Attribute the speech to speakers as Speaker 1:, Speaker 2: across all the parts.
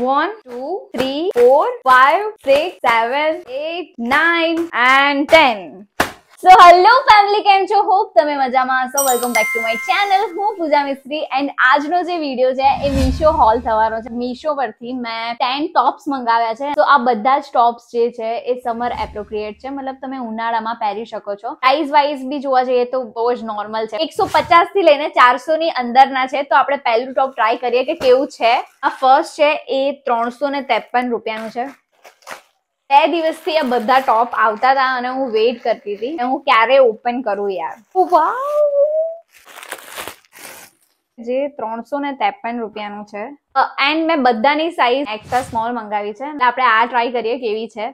Speaker 1: 1, 2, 3, 4, 5, 6, 7, 8, 9 and 10. So hello family કેમ છો hope તમે મજામાં હશો welcome back to my channel હું પૂજા મિસ્ત્રી એન્ડ આજનો જે વિડીયો છે એ મીશો હોલ થવાનો છે મીશો પરથી મેં ટેન ટોપ્સ મંગાવ્યા છે તો આ બધા જ ટોપ્સ જે છે એ સમર એપ્રોપ્રિએટ છે મતલબ તમે ઉનાળામાં પહેરી શકો છો સાઇઝ વાઇઝ બી જોવા જઈએ તો બહુ જ નોર્મલ છે એકસો પચાસ થી લઈને ચારસો ની અંદરના છે તો આપણે પહેલું ટોપ ટ્રાય કરીએ કે કેવું છે આ ફર્સ્ટ છે એ ત્રણસો ને ત્રેપન રૂપિયાનું છે બે દિવસથી આ બધા ટોપ આવતા હતા અને હું વેઇટ કરતી હતી હું ક્યારે ઓપન કરું યાર જે ત્રણસો ને ત્રેપન રૂપિયાનું છે એન્ડ મેં બધાની સાઈઝ એક્સ્ટ્રા સ્મોલ મંગાવી છે આપણે આ ટ્રાય કરીએ કેવી છે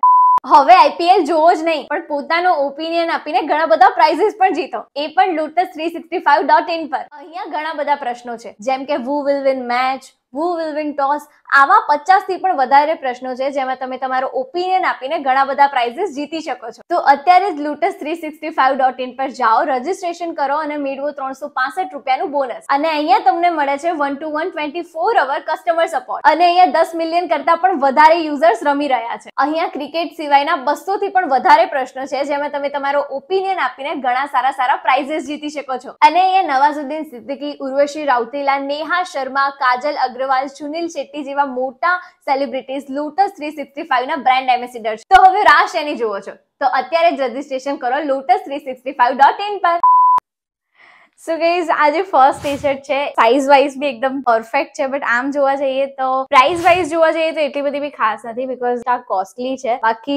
Speaker 1: હવે આઈપીએલ જોવો જ નહીં પણ પોતાનો ઓપિનિયન આપીને ઘણા બધા પ્રાઇઝીસ પણ જીતો એ પણ Lotus three sixty five dot in પર અહીંયા ઘણા બધા પ્રશ્નો છે જેમ કે who will win match who will win toss આવા પચાસથી પણ વધારે પ્રશ્નો છે જેમાં તમે તમારો ઓપિનિયન આપીને ઘણા બધા પ્રાઇઝીસ જીતી શકો છો તો અત્યારે જ Lotus three sixty five dot in પર જાઓ રજીસ્ટ્રેશન કરો અને મેળવો ત્રણસો પાસઠ રૂપિયાનું બોનસ અને અહીંયા તમને મળે છે one two one twenty four hour customer support અને અહીંયા દસ મિલિયન કરતા પણ વધારે યુઝર્સ રમી રહ્યા છે અહીંયા ક્રિકેટ સિવાયના બસો થી પણ વધારે પ્રશ્નો છે જેમાં તમે તમારો ઓપિનિયન આપીને ઘણા સારા સારા પ્રાઇઝિસ જીતી શકો છો અને અહીંયા નવાઝુદ્દીન સિદ્દીકી ઉર્વશી રાઉતીલા નેહા શર્મા કાજલ અગ્ર અગ્રવાલ સુનિલ શેટ્ટી જેવા મોટા celebrities Lotus three sixty five ના બ્રાન્ડ એમ્બેસિડર છે તો હવે રાશ એની જુઓ છો તો અત્યારે જ રજીસ્ટ્રેશન કરો Lotus three sixty five dot in પર સો ગઈઝ આજે ફર્સ્ટ ટી શર્ટ છે સાઇઝ વાઇઝ બી એકદમ પરફેક્ટ છે બટ આમ જોવા જઈએ તો પ્રાઇસ વાઇઝ જોવા જઈએ તો એટલી બધી બી ખાસ નથી બીકોઝ આ કોસ્ટલી છે બાકી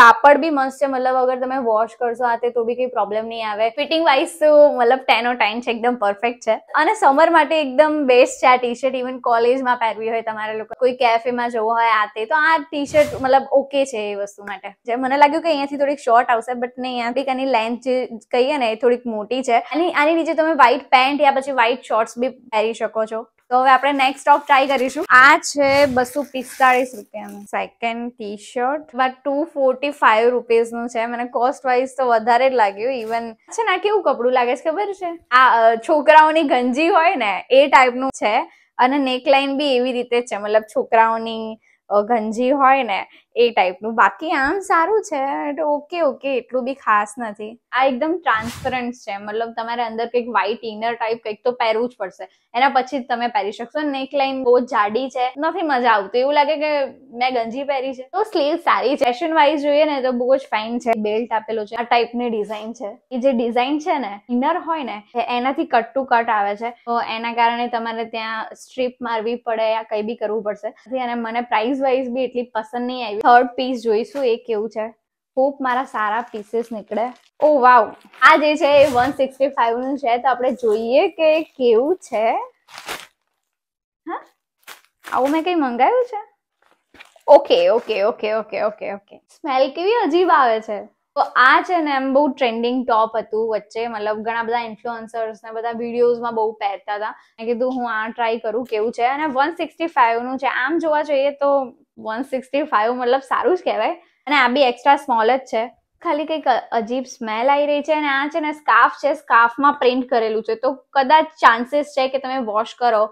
Speaker 1: કાપડ બી મસ્ત છે મતલબ અગર તમે વોશ કરશો આ તે તો બી કઈ પ્રોબ્લેમ નહીં આવે ફિટિંગ વાઇઝ તો મતલબ ટેન ઓ ટેન છે એકદમ પરફેક્ટ છે અને સમર માટે એકદમ બેસ્ટ છે આ ટી શર્ટ ઇવન કોલેજમાં પહેરવી હોય તમારે લોકો કોઈ કેફેમાં જવું હોય આ તે તો આ ટી શર્ટ મતલબ ઓકે છે એ વસ્તુ માટે જે મને લાગ્યું કે અહીંયાથી થોડીક શોર્ટ આવશે બટ નહીં આ કંઈક આની લેન્થ જે કહીએ ને એ થોડીક મોટી છે અને આની નીચે તમે વ્હાઈટ પેન્ટ યા પછી વ્હાઈટ શોર્ટ્સ બી પહેરી શકો છો તો હવે આપણે નેક્સ્ટ ટોપ ટ્રાય કરીશું આ છે બસો પિસ્તાળીસ રૂપિયાનું second T shirt but two forty five રૂપીઝનું છે મને કોસ્ટ વાઇઝ તો વધારે જ લાગ્યું ઇવન છે ને કેવું કપડું લાગે છે ખબર છે આ છોકરાઓની ગંજી હોય ને એ ટાઈપનું છે અને નેકલાઇન બી એવી રીતે છે મતલબ છોકરાઓની ગંજી હોય ને એ ટાઈપનું બાકી આમ સારું છે ઓકે ઓકે એટલું બી ખાસ નથી આ એકદમ ટ્રાન્સપરન્ટ છે મતલબ તમારે અંદર કંઈક વ્હાઈટ ઇનર ટાઈપ કંઈક તો પહેરવું જ પડશે એના પછી જ તમે પહેરી શકશો નેક લાઈન બહુ જાડી છે નથી મજા આવતી એવું લાગે કે મેં ગંજી પહેરી છે તો સ્લીવ સારી છે ફેશન વાઇઝ જોઈએ ને તો બહુ જ ફાઇન છે બેલ્ટ આપેલો છે આ ટાઈપની ડિઝાઇન છે એ જે ડિઝાઇન છે ને ઇનર હોય ને એનાથી કટ ટુ કટ આવે છે તો એના કારણે તમારે ત્યાં સ્ટ્રીપ મારવી પડે યા કંઈ બી કરવું પડશે અને મને પ્રાઇસ વાઇઝ બી એટલી પસંદ નહીં આવી થર્ડ પીસ જોઈશું એ કેવું છે હોપ મારા સારા પીસીસ નીકળે ઓ oh, વાવ આ જે છે એ વન સિક્સટી ફાઈવ નું છે તો આપણે જોઈએ કે કેવું છે હા આવું મેં કંઈ મંગાવ્યું છે okay okay okay okay okay okay smell કેવી અજીબ આવે છે તો આ છે ને એમ બહુ ટ્રેન્ડિંગ ટોપ હતું વચ્ચે મતલબ ઘણા બધા ઇન્ફ્લુઅન્સર્સ ને બધા વિડીયોઝમાં બહુ પહેરતા હતા મેં કીધું હું આ ટ્રાય કરું કેવું છે અને વન સિક્સટી ફાઈવનું છે આમ જોવા જોઈએ તો વન સિક્સટી ફાઈવ મતલબ સારું જ કહેવાય અને આ બી એક્સ્ટ્રા સ્મોલ જ છે ખાલી કંઈક અજીબ સ્મેલ આવી રહી છે અને આ છે ને સ્કાફ છે સ્કાફમાં પ્રિન્ટ કરેલું છે તો કદાચ ચાન્સીસ છે કે તમે વોશ કરો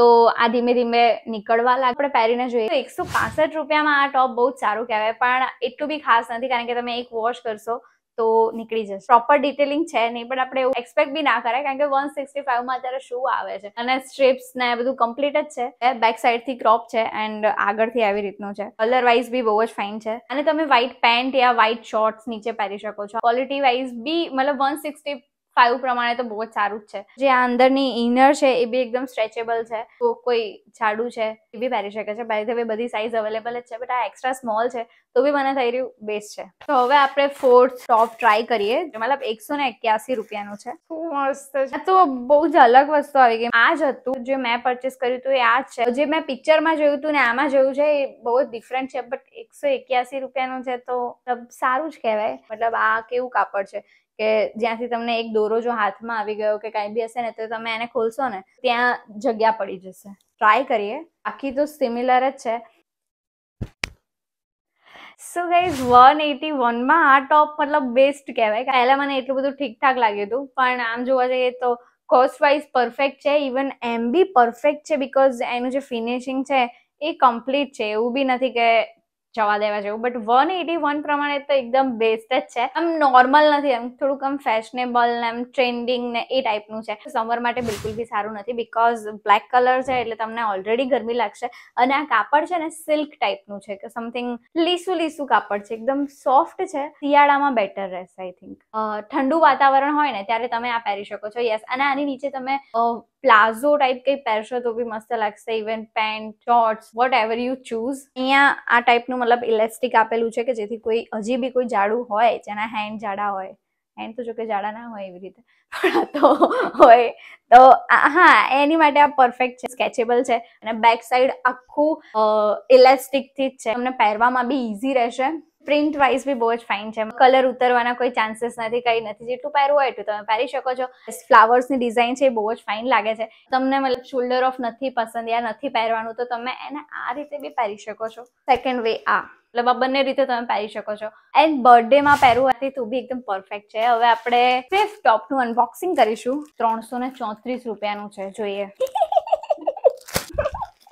Speaker 1: તો આ ધીમે ધીમે નીકળવા લાગે આપણે પહેરીને જોઈએ તો એકસો પાસઠ રૂપિયામાં આ ટોપ બહુ જ સારું કહેવાય પણ એટલું બી ખાસ નથી કારણ કે તમે એક વોશ કરશો તો નીકળી જશે પ્રોપર ડિટેલિંગ છે નહીં પણ આપણે એવું એક્સપેક્ટ બી ના કરાય કારણ કે વન સિક્સટી ફાઈવમાં અત્યારે શું આવે છે અને સ્ટ્રીપ્સ ને બધું કમ્પ્લીટ જ છે બેક સાઈડથી ક્રોપ છે એન્ડ આગળથી આવી રીતનું છે કલર વાઇઝ બી બહુ જ ફાઇન છે અને તમે વ્હાઇટ પેન્ટ યા વ્હાઇટ શોર્ટ્સ નીચે પહેરી શકો છો ક્વોલિટી વાઇઝ બી મતલબ વન સિક્સટી ફાઈવ પ્રમાણે તો બહુ જ સારું જ છે જે અંદરની ઇનર છે એ બી એકદમ સ્ટ્રેચેબલ છે કોઈ જાડું છે એ બી પહેરી શકે છે બાય ધ બધી સાઇઝ અવેલેબલ જ છે બટ આ એક્સ્ટ્રા સ્મોલ છે તો બી મને થઈ રહ્યું બેસ્ટ છે તો હવે આપણે ફોર્થ ટોપ ટ્રાય કરીએ મતલબ એકસો ને એક્યાસી રૂપિયાનું છે ખૂબ મસ્ત છે તો બહુ જ અલગ વસ્તુ આવી ગઈ આ જ હતું જે મેં પરચેસ કર્યું હતું એ આ જ છે જે મેં પિક્ચરમાં જોયું હતું ને આમાં જોયું છે એ બહુ જ ડિફરન્ટ છે બટ એકસો એક્યાસી રૂપિયાનું છે તો સારું જ કહેવાય મતલબ આ કેવું કાપડ છે કે જ્યાંથી તમને એક દોરો જો હાથમાં આવી ગયો કે કાંઈ બી હશે ને તો તમે એને ખોલશો ને ત્યાં જગ્યા પડી જશે ટ્રાય કરીએ આખી તો સિમિલર જ છે સો ગાઈઝ વન એટી વનમાં આ ટોપ મતલબ બેસ્ટ કહેવાય પહેલાં મને એટલું બધું ઠીકઠાક લાગ્યું હતું પણ આમ જોવા જઈએ તો કોસ્ટ વાઇઝ પરફેક્ટ છે ઇવન એમ બી પરફેક્ટ છે બીકોઝ એનું જે ફિનિશિંગ છે એ કમ્પ્લીટ છે એવું બી નથી કે જવા દેવા જેવું બટ વન એટી વન પ્રમાણે તો એકદમ બેસ્ટ જ છે આમ નોર્મલ નથી એમ થોડુંક આમ ફેશનેબલ ને એમ ટ્રેન્ડિંગ ને એ ટાઈપનું છે સમર માટે બિલકુલ બી સારું નથી બિકોઝ બ્લેક કલર છે એટલે તમને ઓલરેડી ગરમી લાગશે અને આ કાપડ છે ને સિલ્ક ટાઈપનું છે કે સમથિંગ લીસું લીસું કાપડ છે એકદમ સોફ્ટ છે શિયાળામાં બેટર રહેશે આઈ થિંક ઠંડુ વાતાવરણ હોય ને ત્યારે તમે આ પહેરી શકો છો યસ અને આની નીચે તમે પ્લાઝો ટાઈપ કંઈ પહેરશો તો બી મસ્ત લાગશે even pant shorts whatever you choose અહીંયા આ ટાઈપનું મતલબ ઇલેસ્ટિક આપેલું છે કે જેથી કોઈ હજી બી કોઈ જાડું હોય જેના હેન્ડ જાડા હોય હેન્ડ તો જોકે જાડા ના હોય એવી રીતે પણ તો હોય તો હા એની માટે આ પરફેક્ટ છે સ્કેચેબલ છે અને બેક સાઈડ આખું ઇલેસ્ટિક થી જ છે તમને પહેરવામાં બી ઇઝી રહેશે પ્રિન્ટ વાઇઝ બી બહુ જ ફાઇન છે કલર ઉતરવાના કોઈ ચાન્સીસ નથી કંઈ નથી જેટલું પહેરવું હોય એટલું તમે પહેરી શકો છો ફ્લાવર્સની ડિઝાઇન છે એ બહુ જ ફાઇન લાગે છે તમને મતલબ શોલ્ડર ઓફ નથી પસંદ યા નથી પહેરવાનું તો તમે એને આ રીતે બી પહેરી શકો છો સેકન્ડ વે આ મતલબ આ બંને રીતે તમે પહેરી શકો છો એન્ડ બર્થડેમાં પહેરવું હતી તો બી એકદમ પરફેક્ટ છે હવે આપણે ફિફ્થ ટોપનું અનબોક્સિંગ કરીશું ત્રણસો ને ચોત્રીસ રૂપિયાનું છે જોઈએ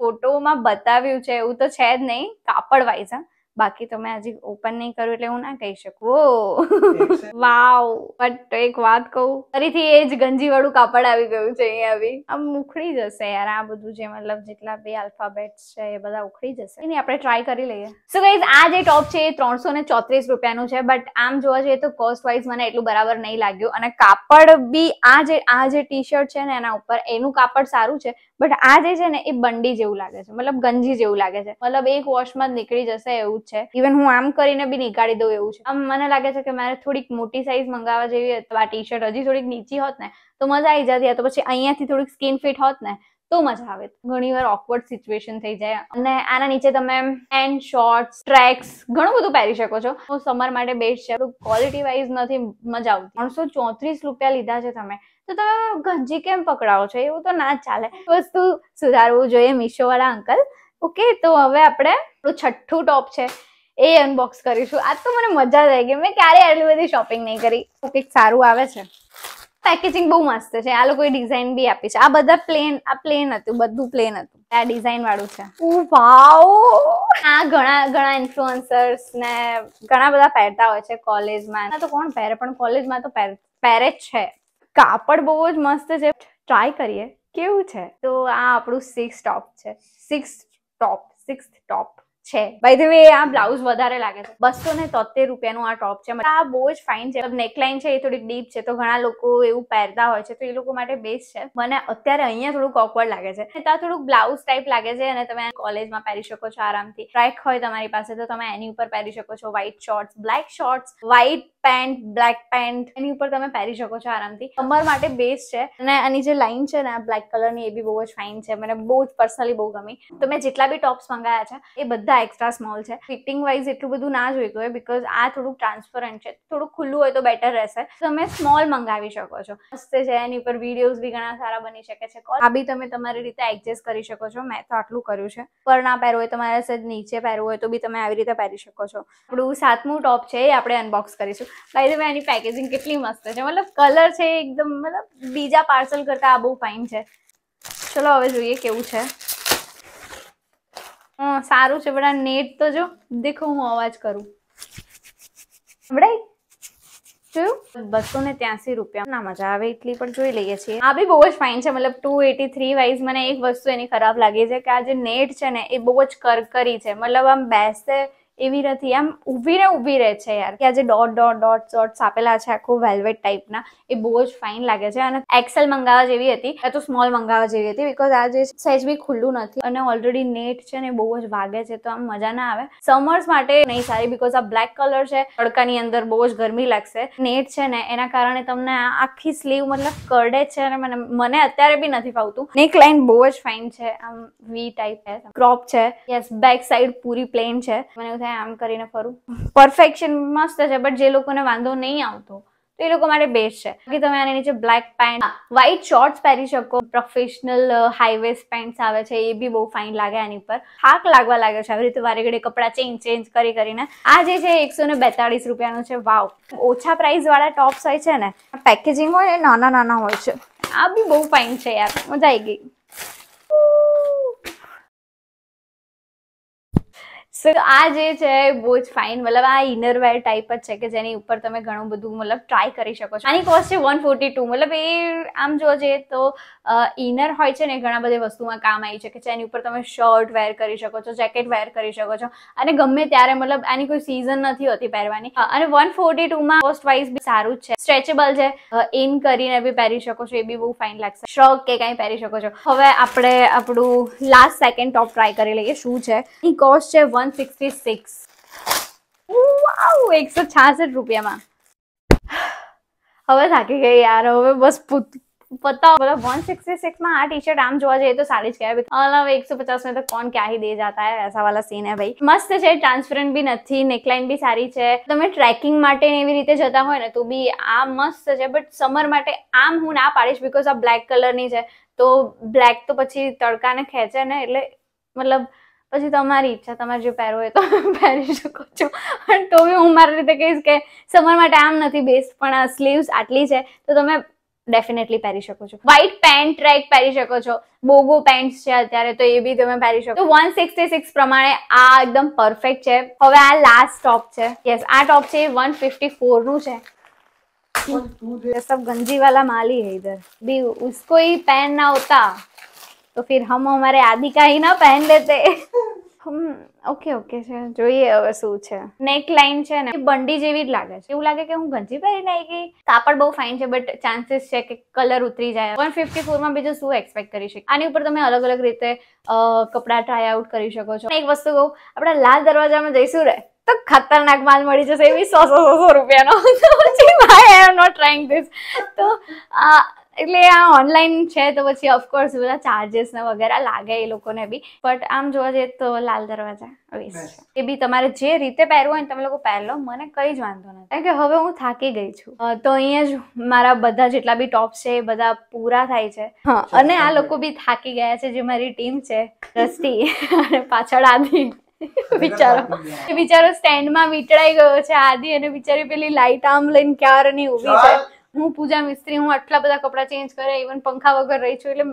Speaker 1: ફોટોમાં બતાવ્યું છે એવું તો છે જ નહીં કાપડ વાઇઝ હા બાકી તો મેં હજી ઓપન નહીં કર્યું એટલે હું ના કહી શકું વાવ બટ એક વાત કહું ફરીથી એ જ ગંજી વાળું કાપડ આવી ગયું છે અહીંયા આવી આમ ઉખડી જશે યાર આ બધું જે મતલબ જેટલા બે આલ્ફાબેટ્સ છે એ બધા ઉખડી જશે એની આપણે ટ્રાય કરી લઈએ સો ગાઈઝ આ જે ટોપ છે એ ત્રણસો ને ચોત્રીસ રૂપિયાનું છે બટ આમ જોવા જઈએ તો કોસ્ટ વાઇઝ મને એટલું બરાબર નહીં લાગ્યું અને કાપડ બી આ જે આ જે ટી શર્ટ છે ને એના ઉપર એનું કાપડ સારું છે બટ આ જે છે ને એ બંડી જેવું લાગે છે મતલબ ગંજી જેવું લાગે છે મતલબ એક વોશમાં જ નીકળી જશે એવું છે ઇવન હું આમ કરીને બી નીકાળી દઉં એવું છે આમ મને લાગે છે કે મારે થોડીક મોટી સાઈઝ મંગાવવા જેવી આ ટી શર્ટ હજી થોડીક નીચી હોત ને તો મજા આવી જતી તો પછી અહીંયાથી થોડીક સ્કીન ફિટ હોત ને તો મજા આવે ઘણીવાર ઓકવર્ડ સિચ્યુએશન થઈ જાય અને આના નીચે તમે પેન્ટ શોર્ટ્સ ટ્રેક્સ ઘણું બધું પહેરી શકો છો તો સમર માટે બેસ્ટ છે ક્વોલિટી વાઇઝ નથી મજા આવતી ત્રણસો ચોત્રીસ રૂપિયા લીધા છે તમે તો તમે ગંજી કેમ પકડાવો છો એવું તો ના ચાલે વસ્તુ સુધારવું જોઈએ મીશો વાળા અંકલ ઓકે તો હવે આપણે છઠ્ઠું ટોપ છે એ અનબોક્સ કરીશું આજ તો મને મજા જ આવી ગઈ મેં ક્યારેય આટલી બધી શોપિંગ નહીં કરી કંઈક સારું આવે છે પેકેજિંગ બહુ મસ્ત છે આ લોકોએ ડિઝાઇન બી આપી છે આ બધા પ્લેન આ પ્લેન હતું બધું પ્લેન હતું આ ડિઝાઇન વાળું છે વાવ આ ઘણા ઘણા ઇન્ફ્લુઅન્સર્સ ને ઘણા બધા પહેરતા હોય છે કોલેજમાં તો કોણ પહેરે પણ કોલેજમાં તો પહેરે જ છે કાપડ બહુ જ મસ્ત છે ટ્રાય કરીએ કેવું છે તો આ આપણું સિક્સ ટોપ છે સિક્સ top, sixth top છે બાય ધ વે આ બ્લાઉઝ વધારે લાગે છે બસો ને તોતેર રૂપિયાનું આ ટોપ છે આ બહુ જ ફાઇન છે નેકલાઇન છે એ થોડીક ડીપ છે તો ઘણા લોકો એવું પહેરતા હોય છે તો એ લોકો માટે બેસ્ટ છે મને અત્યારે અહીંયા થોડુંક ઓકવર્ડ લાગે છે ત્યાં થોડુંક બ્લાઉઝ ટાઈપ લાગે છે અને તમે કોલેજમાં પહેરી શકો છો આરામથી ટ્રેક હોય તમારી પાસે તો તમે એની ઉપર પહેરી શકો છો white shorts black shorts white pant black pant એની ઉપર તમે પહેરી શકો છો આરામથી કમર માટે બેસ છે અને આની જે લાઈન છે ને આ બ્લેક કલરની એ બી બહુ જ ફાઇન છે મને બહુ જ પર્સનલી બહુ ગમી તો મેં જેટલા બી ટોપ્સ મંગાયા છે એ બધા બધા એક્સ્ટ્રા સ્મોલ છે ફિટિંગ વાઇઝ એટલું બધું ના જોઈતું હોય બીકોઝ આ થોડુંક ટ્રાન્સપરન્ટ છે થોડું ખુલ્લું હોય તો બેટર રહેશે તમે સ્મોલ મંગાવી શકો છો મસ્ત છે એની ઉપર વિડીયોઝ બી ઘણા સારા બની શકે છે આ બી તમે તમારી રીતે એડજસ્ટ કરી શકો છો મેં તો આટલું કર્યું છે પર ના પહેરવું હોય તમારે સજ નીચે પહેરવું હોય તો બી તમે આવી રીતે પહેરી શકો છો આપણું સાતમું ટોપ છે એ આપણે અનબોક્સ કરીશું બાય ધ એની પેકેજિંગ કેટલી મસ્ત છે મતલબ કલર છે એકદમ મતલબ બીજા પાર્સલ કરતાં આ બહુ ફાઇન છે ચલો હવે જોઈએ કેવું છે હા સારું છે પણ નેટ તો જો દેખો હું અવાજ કરું સંભળાય જોયું બસો ને ત્યાસી રૂપિયા ના મજા આવે એટલી પણ જોઈ લઈએ છીએ આ બી બહુ જ ફાઇન છે મતલબ ટુ એટી થ્રી વાઇઝ મને એક વસ્તુ એની ખરાબ લાગી છે કે આ જે નેટ છે ને એ બહુ જ કરકરી છે મતલબ આમ બેસે એવી નથી આમ ઉભી રહે ઉભી રહે છે યાર કે આ જે ડોટ ડોટ ડોટ ડોટ્સ આપેલા છે આખું વેલ્વેટ ટાઈપના એ બહુ જ ફાઇન લાગે છે અને એક્સેલ મંગાવવા જેવી હતી એ તો સ્મોલ મંગાવવા જેવી હતી બીકોઝ આ જે સેજ બી ખુલ્લું નથી અને ઓલરેડી નેટ છે ને બહુ જ વાગે છે તો આમ મજા ના આવે સમર્સ માટે નહીં સારી બીકોઝ આ બ્લેક કલર છે તડકાની અંદર બહુ જ ગરમી લાગશે નેટ છે ને એના કારણે તમને આખી સ્લીવ મતલબ કરડે છે અને મને મને અત્યારે બી નથી ફાવતું નેક લાઇન બહુ જ ફાઇન છે આમ વી ટાઈપ છે ક્રોપ છે યસ બેક સાઈડ પૂરી પ્લેન છે મને એવું થાય આમ કરીને ફરું પરફેક્શન મસ્ત છે બટ જે લોકોને વાંધો નહીં આવતો તો એ લોકો માટે બેસ્ટ છે કે તમે આની નીચે બ્લેક પેન્ટ વ્હાઇટ શોર્ટ્સ પહેરી શકો પ્રોફેશનલ હાઈવેસ્ટ પેન્ટ્સ આવે છે એ બી બહુ ફાઇન લાગે આની પર હાક લાગવા લાગે છે આવી રીતે વારે ઘડે કપડાં ચેન્જ ચેન્જ કરી કરીને આ જે છે એકસો ને બેતાળીસ રૂપિયાનો છે વાવ ઓછા પ્રાઇસવાળા ટોપ્સ હોય છે ને પેકેજિંગ હોય એ નાના નાના હોય છે આ બી બહુ ફાઇન છે યાર મજા આવી ગઈ સો આ જે છે બહુ જ ફાઇન મતલબ આ ઇનરવેર ટાઈપ જ છે કે જેની ઉપર તમે ઘણું બધું મતલબ ટ્રાય કરી શકો છો આની કોસ્ટ છે વન ફોર્ટી ટુ મતલબ એ આમ જો જઈએ તો ઇનર હોય છે ને ઘણા બધી વસ્તુમાં કામ આવી છે કે જેની ઉપર તમે શર્ટ વેર કરી શકો છો જેકેટ વેર કરી શકો છો અને ગમે ત્યારે મતલબ આની કોઈ સિઝન નથી હોતી પહેરવાની અને વન ફોર્ટી ટુમાં કોસ્ટ વાઇઝ બી સારું જ છે સ્ટ્રેચેબલ છે ઇન કરીને બી પહેરી શકો છો એ બી બહુ ફાઇન લાગશે શર્ટ કે કાંઈ પહેરી શકો છો હવે આપણે આપણું લાસ્ટ સેકન્ડ ટોપ ટ્રાય કરી લઈએ શું છે એની કોસ્ટ છે વન સિક્સટી સિક્સ એકસો છાસઠ રૂપિયામાં હવે થાકી ગઈ યાર હવે બસ પતાઓ मतलब वन सिक्सटी सिक्स में आ टी शर्ट आम जो जाइए तो साड़ी क्या मतलब एक सौ पचास में तो कौन क्या ही दे जाता है ऐसा वाला મસ્ત છે ટ્રાન્સપરન્ટ બી નથી નેકલાઇન બી સારી છે તમે ટ્રેકિંગ માટે એવી રીતે જતા હોય ને તો બી આ મસ્ત છે બટ સમર માટે આમ હું ના પાડીશ બિકોઝ આ બ્લેક કલરની છે તો બ્લેક તો પછી તડકાને ખેંચે ને એટલે મતલબ પછી તમારી ઈચ્છા તમારે જે પહેરવો હોય તો પહેરી શકો છો પણ તો બી હું મારી રીતે કહીશ કે સમર માટે આમ નથી બેસ્ટ પણ આ સ્લીવ્સ આટલી છે તો તમે ડેફિનેટલી પહેરી શકો છો વ્હાઇટ પેન્ટ ટ્રેક પહેરી શકો છો બોગો પેન્ટ છે અત્યારે તો એ બી તમે પહેરી શકો તો વન સિક્સટી સિક્સ પ્રમાણે આ એકદમ પરફેક્ટ છે હવે આ લાસ્ટ ટોપ છે યસ આ ટોપ છે વન ફિફ્ટી ફોર નું છે सब गंजी वाला माल ही है इधर भी उसको ही पहनना તો फिर હમ અમારે आदि का ही ना पहन હમ ઓકે ઓકે છે જોઈએ હવે શું છે નેક લાઇન છે ને બંડી જેવી જ લાગે છે એવું લાગે કે હું ગંજી પહેરીને આવી ગઈ કાપડ બહુ ફાઇન છે બટ ચાન્સીસ છે કે કલર ઉતરી જાય વન ફિફ્ટી ફોરમાં બીજું શું એક્સપેક્ટ કરી શકીએ આની ઉપર તમે અલગ અલગ રીતે કપડા ટ્રાય આઉટ કરી શકો છો એક વસ્તુ કહું આપણે લાલ દરવાજામાં જઈશું રે તો ખતરનાક માલ મળી જશે એવી સો સો સો રૂપિયાનો I am not trying this તો આ એટલે આ ઓનલાઈન છે તો પછી ઓફકોર્સ બધા ચાર્જેસ ને વગેરે લાગે એ લોકોને બી બટ આમ જોવા જઈએ તો લાલ દરવાજા વેસ્ટ છે એ બી તમારે જે રીતે પહેરવું હોય તમે લોકો પહેરલો મને કઈ જ વાંધો નથી કારણ કે હવે હું થાકી ગઈ છું તો અહીંયા જ મારા બધા જેટલા બી ટોપ છે એ બધા પૂરા થાય છે અને આ લોકો બી થાકી ગયા છે જે મારી ટીમ છે રસ્તી અને પાછળ આદિ બિચારો બિચારો સ્ટેન્ડમાં વીંટળાઈ ગયો છે આદિ અને બિચારી પેલી લાઈટ આમ લઈને ક્યારે ઉભી છે હું પૂજા મિસ્ત્રી હું આટલા બધા કપડાં ચેન્જ કરે ઇવન પંખા વગર રહી છું એટલે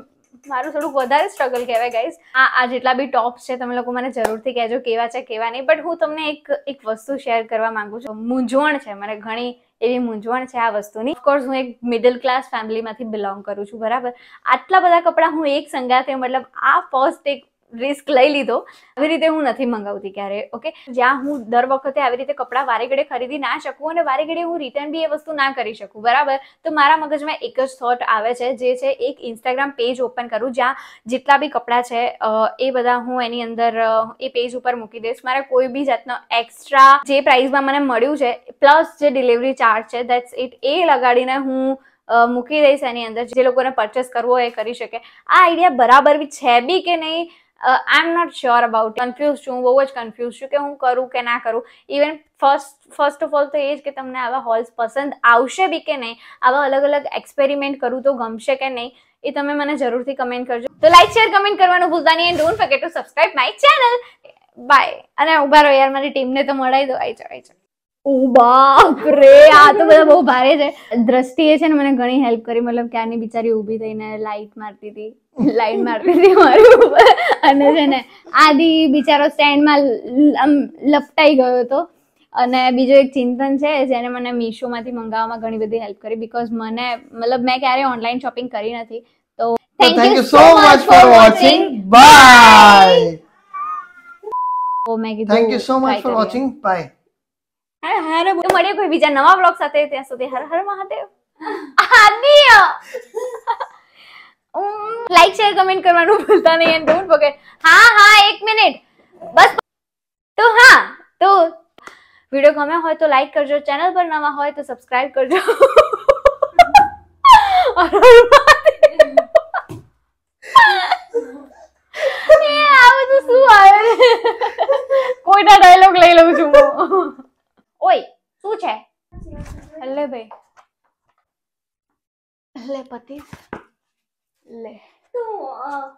Speaker 1: મારું થોડુંક વધારે સ્ટ્રગલ કહેવાય ગાઈઝ આ આ જેટલા બી ટોપ્સ છે તમે લોકો મને જરૂરથી કહેજો કેવા છે કેવા નહીં બટ હું તમને એક એક વસ્તુ શેર કરવા માંગુ છું મૂંઝવણ છે મને ઘણી એવી મૂંઝવણ છે આ વસ્તુની ઓફકોર્સ હું એક મિડલ ક્લાસ ફેમિલીમાંથી બિલોંગ કરું છું બરાબર આટલા બધા કપડાં હું એક સંગાથે મતલબ આ ફર્સ્ટ એક રિસ્ક લઈ લીધો આવી રીતે હું નથી મંગાવતી ક્યારે ઓકે જ્યાં હું દર વખતે આવી રીતે કપડાં વારે ઘડે ખરીદી ના શકું અને વારે ઘડે હું રિટર્ન બી એ વસ્તુ ના કરી શકું બરાબર તો મારા મગજમાં એક જ થોટ આવે છે જે છે એક ઇન્સ્ટાગ્રામ પેજ ઓપન કરું જ્યાં જેટલા બી કપડાં છે એ બધા હું એની અંદર એ પેજ ઉપર મૂકી દઈશ મારા કોઈ બી જાતનો એક્સ્ટ્રા જે પ્રાઇસમાં મને મળ્યું છે પ્લસ જે ડિલિવરી ચાર્જ છે દેટ્સ ઇટ એ લગાડીને હું મૂકી દઈશ એની અંદર જે લોકોને પરચેસ કરવો એ કરી શકે આ આઈડિયા બરાબર બી છે બી કે નહીં I am not sure about confuse છું બહુ જ કન્ફ્યુઝ છું કે હું કરું કે ના કરું even first first of all તો એ જ કે તમને આવા હોલ્સ પસંદ આવશે બી કે નહીં આવા અલગ અલગ એક્સપેરિમેન્ટ કરું તો ગમશે કે નહીં એ તમે મને જરૂરથી કમેન્ટ કરજો તો લાઈક શેર કમેન્ટ કરવાનું ભૂલતા નહીં and don't forget to subscribe my channel bye અને ઉભા રહો યાર મારી ટીમને તો મળાવી દો આઈ જાઓ છે જાઓ બાપ રે આ તો બધા બહુ ભારે છે દ્રષ્ટિએ છે ને મને ઘણી હેલ્પ કરી મતલબ કે બિચારી ઊભી થઈને લાઈટ મારતી હતી લાઈન મારતી હતી મારું અને છે ને આદી બિચારો સ્ટેન્ડમાં આમ લપટાઈ ગયો હતો અને બીજો એક ચિંતન છે જેને મને મીશોમાંથી મંગાવવામાં ઘણી બધી હેલ્પ કરી બીકોઝ મને મતલબ મેં ક્યારે ઓનલાઈન શોપિંગ કરી નથી તો thank you so much for watching bye ઓ મેં કીધું thank you so much for watching bye હા હા તો મળીએ કોઈ બીજા નવા બ્લોગ સાથે ત્યાં સુધી હર હર મહાદેવ આદિ લાઈક શેર કમેન્ટ કરવાનું ભૂલતા નહીં એન્ડ ડોન્ટ ફોરગેટ હા હા એક મિનિટ બસ તો હા તો વિડીયો ગમે હોય તો લાઈક કરજો ચેનલ પર નવા હોય તો સબસ્ક્રાઇબ કરજો કોઈના ડાયલોગ લઈ લઉં છું ઓય શું છે એટલે ભાઈ અલ્લે પતિ 累，跟我。